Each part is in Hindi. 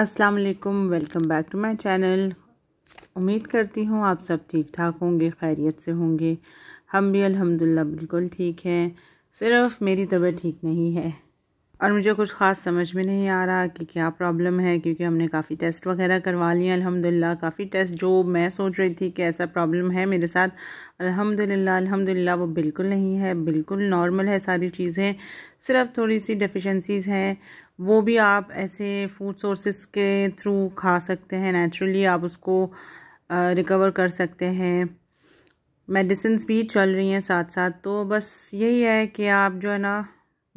अस्सलाम वालेकुम welcome back to my channel उम्मीद करती हूँ आप सब ठीक ठाक होंगे खैरियत से होंगे हम भी अल्हम्दुलिल्लाह बिल्कुल ठीक हैं सिर्फ मेरी तबीयत ठीक नहीं है और मुझे कुछ ख़ास समझ में नहीं आ रहा कि क्या प्रॉब्लम है क्योंकि हमने काफ़ी टेस्ट वगैरह करवा लिए अल्हम्दुलिल्लाह काफ़ी टेस्ट जो मैं सोच रही थी कि ऐसा प्रॉब्लम है मेरे साथ अल्हम्दुलिल्लाह अल्हम्दुलिल्लाह वो बिल्कुल नहीं है बिल्कुल नॉर्मल है सारी चीज़ें सिर्फ थोड़ी सी डेफिशेंसीज़ हैं वो भी आप ऐसे फूड सोर्सेस के थ्रू खा सकते हैं नेचुरली आप उसको रिकवर कर सकते हैं मेडिसिन भी चल रही हैं साथ साथ तो बस यही है कि आप जो है ना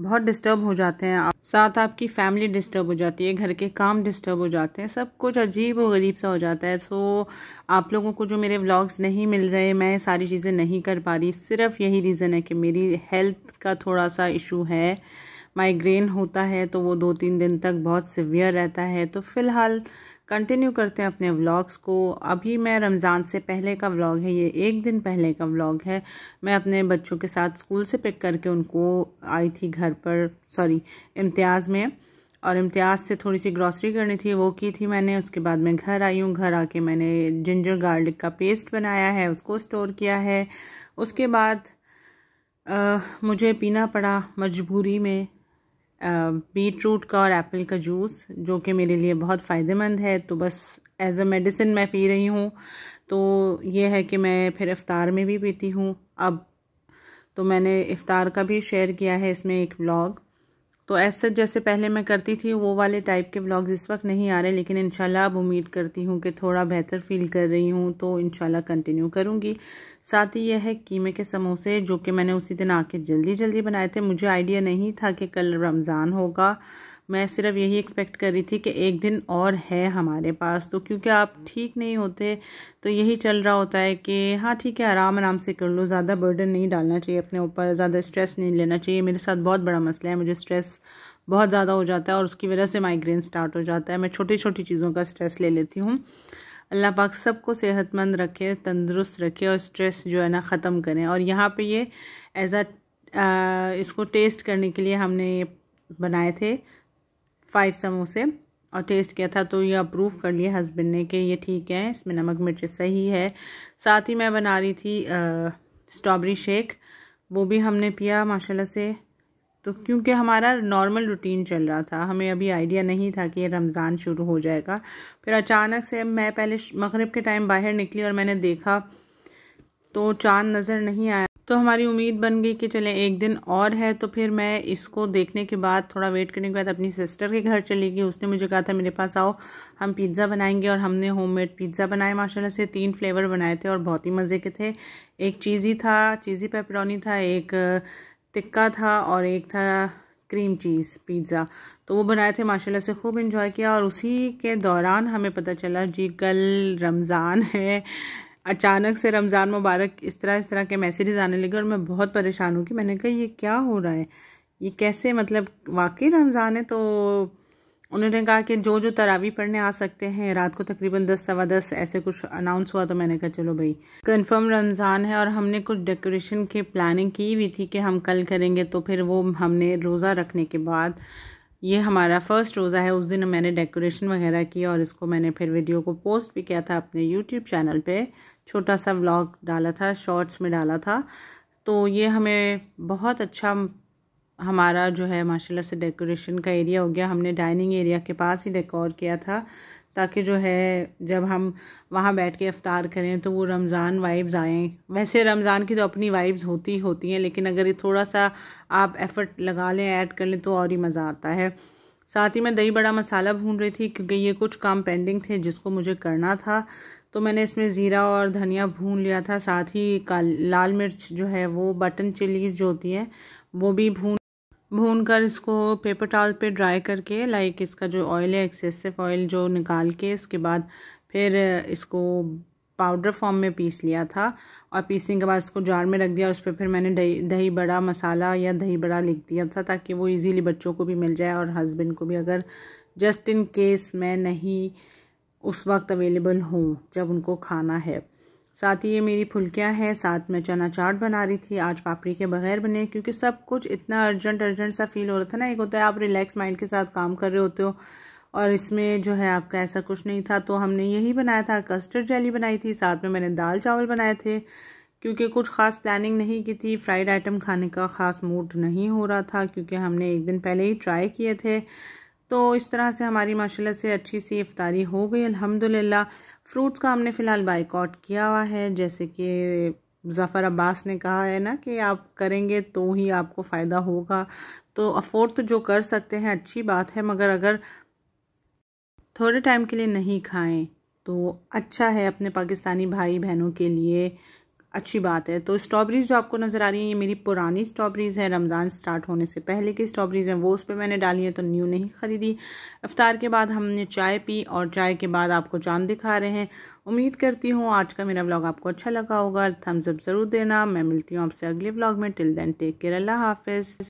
बहुत डिस्टर्ब हो जाते हैं आप साथ आपकी फैमिली डिस्टर्ब हो जाती है घर के काम डिस्टर्ब हो जाते हैं सब कुछ अजीब और गरीब सा हो जाता है सो आप लोगों को जो मेरे व्लॉग्स नहीं मिल रहे मैं सारी चीज़ें नहीं कर पा रही सिर्फ यही रीज़न है कि मेरी हेल्थ का थोड़ा सा इशू है माइग्रेन होता है तो वो दो तीन दिन तक बहुत सिवियर रहता है तो फ़िलहाल कंटिन्यू करते हैं अपने व्लॉग्स को अभी मैं रमज़ान से पहले का व्लॉग है ये एक दिन पहले का व्लॉग है मैं अपने बच्चों के साथ स्कूल से पिक करके उनको आई थी घर पर सॉरी इम्तियाज़ में और इम्तियाज़ से थोड़ी सी ग्रॉसरी करनी थी वो की थी मैंने उसके बाद मैं घर आई हूँ घर आके मैंने जिंजर गार्लिक का पेस्ट बनाया है उसको स्टोर किया है उसके बाद आ, मुझे पीना पड़ा मजबूरी में बीट रूट का और एप्पल का जूस जो कि मेरे लिए बहुत फ़ायदेमंद है तो बस एज़ अ मेडिसिन मैं पी रही हूँ तो ये है कि मैं फिर इफ़ार में भी पीती हूँ अब तो मैंने इफ़ार का भी शेयर किया है इसमें एक व्लॉग तो ऐसे जैसे पहले मैं करती थी वो वाले टाइप के ब्लॉग्स इस वक्त नहीं आ रहे लेकिन इंशाल्लाह अब उम्मीद करती हूँ कि थोड़ा बेहतर फील कर रही हूँ तो इंशाल्लाह कंटिन्यू करूँगी साथ ही यह है कीमे के समोसे जो कि मैंने उसी दिन आके जल्दी जल्दी बनाए थे मुझे आइडिया नहीं था कि कल रमज़ान होगा मैं सिर्फ यही एक्सपेक्ट कर रही थी कि एक दिन और है हमारे पास तो क्योंकि आप ठीक नहीं होते तो यही चल रहा होता है कि हाँ ठीक है आराम आराम से कर लो ज़्यादा बर्डन नहीं डालना चाहिए अपने ऊपर ज़्यादा स्ट्रेस नहीं लेना चाहिए मेरे साथ बहुत बड़ा मसला है मुझे स्ट्रेस बहुत ज़्यादा हो जाता है और उसकी वजह से माइग्रेन स्टार्ट हो जाता है मैं छोटी छोटी चीज़ों का स्ट्रेस ले लेती हूँ अल्लाह पाक सबको सेहतमंद रखे तंदुरुस्त रखे और स्ट्रेस जो है ना ख़त्म करें और यहाँ पे ये एज आ इसको टेस्ट करने के लिए हमने ये बनाए थे फाइव समोसे और टेस्ट किया था तो ये अप्रूव कर लिया हस्बैंड ने कि ये ठीक है इसमें नमक मिर्च सही है साथ ही मैं बना रही थी स्ट्रॉबेरी शेक वो भी हमने पिया माशाल्लाह से तो क्योंकि हमारा नॉर्मल रूटीन चल रहा था हमें अभी आइडिया नहीं था कि ये रमज़ान शुरू हो जाएगा फिर अचानक से मैं पहले मगरब के टाइम बाहर निकली और मैंने देखा तो चांद नज़र नहीं आया तो हमारी उम्मीद बन गई कि चले एक दिन और है तो फिर मैं इसको देखने के बाद थोड़ा वेट करने के बाद अपनी सिस्टर के घर चली गई उसने मुझे कहा था मेरे पास आओ हम पिज़्ज़ा बनाएंगे और हमने होममेड पिज़्ज़ा बनाए माशाल्लाह से तीन फ्लेवर बनाए थे और बहुत ही मज़े के थे एक चीज़ी था चीज़ी पेपरोनी था एक टिक्का था और एक था क्रीम चीज़ पिज़्ज़ा तो वो बनाए थे माशाला से खूब इन्जॉय किया और उसी के दौरान हमें पता चला जी कल रमज़ान है अचानक से रमज़ान मुबारक इस तरह इस तरह के मैसेजेस आने लगे और मैं बहुत परेशान हूँ कि मैंने कहा ये क्या हो रहा है ये कैसे मतलब वाकई रमज़ान है तो उन्होंने कहा कि जो जो तरावी पढ़ने आ सकते हैं रात को तकरीबन दस सवा दस ऐसे कुछ अनाउंस हुआ तो मैंने कहा चलो भाई कंफर्म रमज़ान है और हमने कुछ डेकोरेशन की प्लानिंग की हुई थी कि हम कल करेंगे तो फिर वो हमने रोज़ा रखने के बाद ये हमारा फर्स्ट रोज़ा है उस दिन मैंने डेकोरेशन वगैरह की और इसको मैंने फिर वीडियो को पोस्ट भी किया था अपने यूट्यूब चैनल पे छोटा सा व्लॉग डाला था शॉर्ट्स में डाला था तो ये हमें बहुत अच्छा हमारा जो है माशाल्लाह से डेकोरेशन का एरिया हो गया हमने डाइनिंग एरिया के पास ही डेकोर किया था ताकि जो है जब हम वहाँ बैठ के अफ्तार करें तो वो रमज़ान वाइब्स आएँ वैसे रमज़ान की तो अपनी वाइब्स होती होती हैं लेकिन अगर ये थोड़ा सा आप एफ़र्ट लगा लें ऐड कर लें तो और ही मज़ा आता है साथ ही मैं दही बड़ा मसाला भून रही थी क्योंकि ये कुछ काम पेंडिंग थे जिसको मुझे करना था तो मैंने इसमें ज़ीरा और धनिया भून लिया था साथ ही लाल मिर्च जो है वो बटन चिलीज़ जो होती हैं वो भी भून भून कर इसको पेपर टॉल पे ड्राई करके लाइक इसका जो ऑयल है एक्सेसिव ऑयल जो निकाल के इसके बाद फिर इसको पाउडर फॉर्म में पीस लिया था और पीसने के बाद इसको जार में रख दिया उस पर फिर मैंने दही दही बड़ा मसाला या दही बड़ा लिख दिया था ताकि वो इजीली बच्चों को भी मिल जाए और हस्बैंड को भी अगर जस्ट इन केस मैं नहीं उस वक्त अवेलेबल हूँ जब उनको खाना है साथ ही ये मेरी फुलकियाँ हैं साथ में चना चाट बना रही थी आज पापड़ी के बगैर बने क्योंकि सब कुछ इतना अर्जेंट अर्जेंट सा फील हो रहा था ना एक होता है आप रिलैक्स माइंड के साथ काम कर रहे होते हो और इसमें जो है आपका ऐसा कुछ नहीं था तो हमने यही बनाया था कस्टर्ड जेली बनाई थी साथ में मैंने दाल चावल बनाए थे क्योंकि कुछ ख़ास प्लानिंग नहीं की थी फ्राइड आइटम खाने का ख़ास मूड नहीं हो रहा था क्योंकि हमने एक दिन पहले ही ट्राई किए थे तो इस तरह से हमारी माशाल्लाह से अच्छी सी इफ्तारी हो गई अल्हम्दुलिल्लाह फ्रूट्स का हमने फ़िलहाल बाइकआउट किया हुआ है जैसे कि ज़फ़र अब्बास ने कहा है ना कि आप करेंगे तो ही आपको फ़ायदा होगा तो अफोर्ड तो जो कर सकते हैं अच्छी बात है मगर अगर थोड़े टाइम के लिए नहीं खाएं तो अच्छा है अपने पाकिस्तानी भाई बहनों के लिए अच्छी बात है तो स्ट्रॉबेरीज जो आपको नज़र आ रही हैं ये मेरी पुरानी स्ट्रॉबेरीज़ हैं रमज़ान स्टार्ट होने से पहले की स्ट्रॉबेरीज़ हैं वो उस पर मैंने डाली हैं तो न्यू नहीं ख़रीदी अफ्तार के बाद हमने चाय पी और चाय के बाद आपको चांद दिखा रहे हैं उम्मीद करती हूँ आज का मेरा ब्लॉग आपको अच्छा लगा होगा थम्सअप ज़रूर देना मैं मिलती हूँ आपसे अगले ब्लॉग में टिल देन टेक केयर अल्लाह हाफिज़